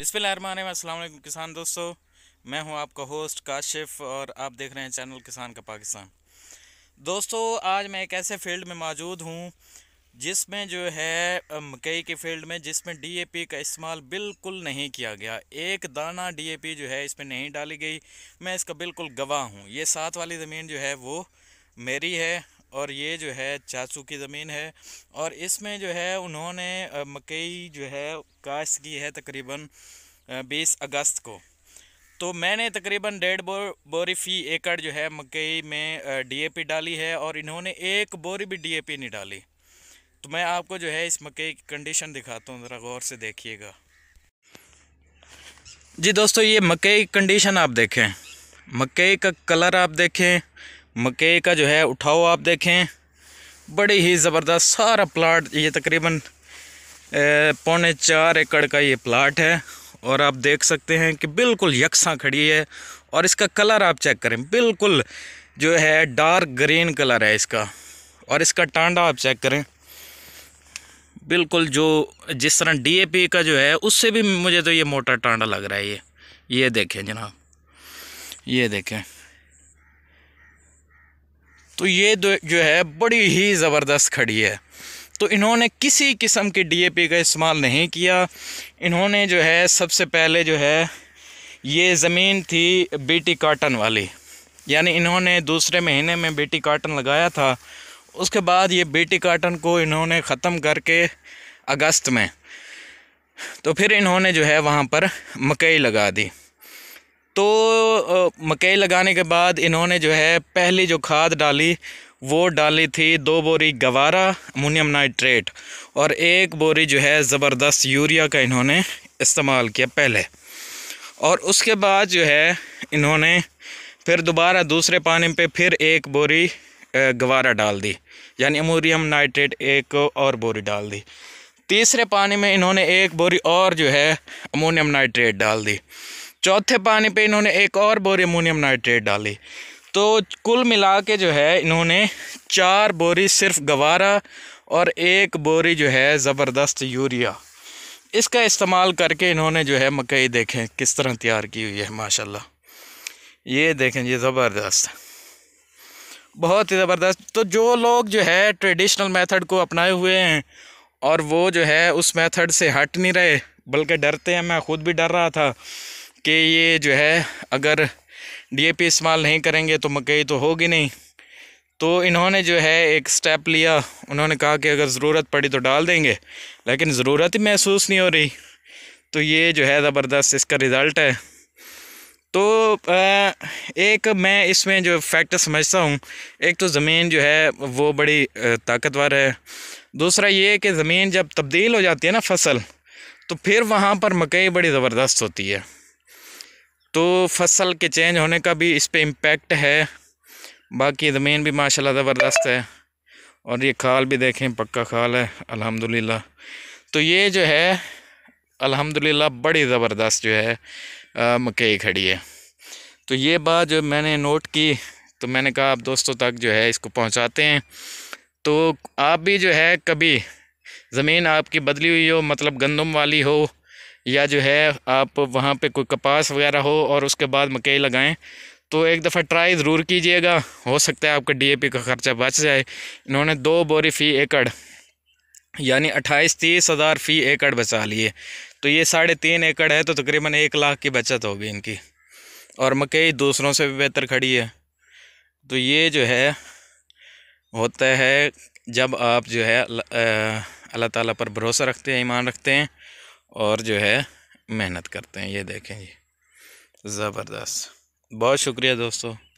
असल किसान दोस्तों मैं हूं आपका होस्ट काशिफ और आप देख रहे हैं चैनल किसान का पाकिस्तान दोस्तों आज मैं एक ऐसे फील्ड में मौजूद हूं जिसमें जो है मकई के फील्ड में जिसमें डीएपी का इस्तेमाल बिल्कुल नहीं किया गया एक दाना डीएपी जो है इसमें नहीं डाली गई मैं इसका बिल्कुल गवाह हूँ ये साथ वाली ज़मीन जो है वो मेरी है और ये जो है चासू की ज़मीन है और इसमें जो है उन्होंने मकई जो है काश की है तकरीबन बीस अगस्त को तो मैंने तकरीबन डेढ़ बो, बोरी फ़ी एकड़ जो है मकई में डीएपी डाली है और इन्होंने एक बोरी भी डीएपी नहीं डाली तो मैं आपको जो है इस मकई की कंडीशन दिखाता हूँ ज़रा गौर से देखिएगा जी दोस्तों ये मकई कंडीशन आप देखें मकई का कलर आप देखें मकई का जो है उठाओ आप देखें बड़े ही ज़बरदस्त सारा प्लाट ये तकरीबन पौने चार एकड़ का ये प्लाट है और आप देख सकते हैं कि बिल्कुल यकसा खड़ी है और इसका कलर आप चेक करें बिल्कुल जो है डार्क ग्रीन कलर है इसका और इसका टांडा आप चेक करें बिल्कुल जो जिस तरह डीएपी का जो है उससे भी मुझे तो ये मोटा टांडा लग रहा है ये ये देखें जनाब ये देखें तो ये जो है बड़ी ही ज़बरदस्त खड़ी है तो इन्होंने किसी किस्म के डीएपी का इस्तेमाल नहीं किया इन्होंने जो है सबसे पहले जो है ये ज़मीन थी बीटी काटन वाली यानी इन्होंने दूसरे महीने में बीटी काटन लगाया था उसके बाद ये बीटी काटन को इन्होंने ख़त्म करके अगस्त में तो फिर इन्होंने जो है वहाँ पर मकई लगा दी तो मकई लगाने के बाद इन्होंने जो है पहली जो खाद डाली वो डाली थी दो बोरी गवारा अमोनियम नाइट्रेट और एक बोरी जो है ज़बरदस्त यूरिया का इन्होंने इस्तेमाल किया पहले और उसके बाद जो है इन्होंने फिर दोबारा दूसरे पानी पे फिर एक बोरी गवारा डाल दी यानी अमोनियम नाइट्रेट एक और बोरी डाल दी तीसरे पानी में इन्होंने एक बोरी और जो है अमोनियम नाइट्रेट डाल दी चौथे पानी पे इन्होंने एक और अमोनियम नाइट्रेट डाली तो कुल मिला के जो है इन्होंने चार बोरी सिर्फ गवारा और एक बोरी जो है ज़बरदस्त यूरिया इसका इस्तेमाल करके इन्होंने जो है मकई देखें किस तरह तैयार की हुई है माशाल्लाह ये देखें ये ज़बरदस्त बहुत ही ज़बरदस्त तो जो लोग जो है ट्रेडिशनल मेथड को अपनाए हुए हैं और वो जो है उस मेथड से हट नहीं रहे बल्कि डरते हैं मैं ख़ुद भी डर रहा था कि ये जो है अगर डीएपी इस्तेमाल नहीं करेंगे तो मकई तो होगी नहीं तो इन्होंने जो है एक स्टेप लिया उन्होंने कहा कि अगर ज़रूरत पड़ी तो डाल देंगे लेकिन ज़रूरत ही महसूस नहीं हो रही तो ये जो है ज़बरदस्त इसका रिज़ल्ट है तो एक मैं इसमें जो फैक्टर समझता हूँ एक तो ज़मीन जो है वो बड़ी ताकतवर है दूसरा ये कि ज़मीन जब तब्दील हो जाती है ना फसल तो फिर वहाँ पर मकई बड़ी ज़बरदस्त होती है तो फसल के चेंज होने का भी इस पर इम्पेक्ट है बाकी ज़मीन भी माशाल्लाह ज़बरदस्त है और ये खाल भी देखें पक्का खाल है अल्हम्दुलिल्लाह तो ये जो है अल्हम्दुलिल्लाह बड़ी ज़बरदस्त जो है मकई खड़ी है तो ये बात जो मैंने नोट की तो मैंने कहा आप दोस्तों तक जो है इसको पहुँचाते हैं तो आप भी जो है कभी ज़मीन आपकी बदली हुई हो मतलब गंदम वाली हो या जो है आप वहाँ पे कोई कपास वगैरह हो और उसके बाद मकई लगाएं तो एक दफ़ा ट्राई ज़रूर कीजिएगा हो सकता है आपका डीएपी का ख़र्चा बच जाए इन्होंने दो बोरी फ़ी एकड़ यानी अट्ठाईस तीस हज़ार फ़ी एकड़ बचा लिए तो ये साढ़े तीन एकड़ है तो तकरीबन एक लाख की बचत होगी इनकी और मकई दूसरों से भी बेहतर खड़ी है तो ये जो है होता है जब आप जो है अल्लाह ताला पर भरोसा रखते हैं ईमान रखते हैं और जो है मेहनत करते हैं ये देखें जी ज़बरदस्त बहुत शुक्रिया दोस्तों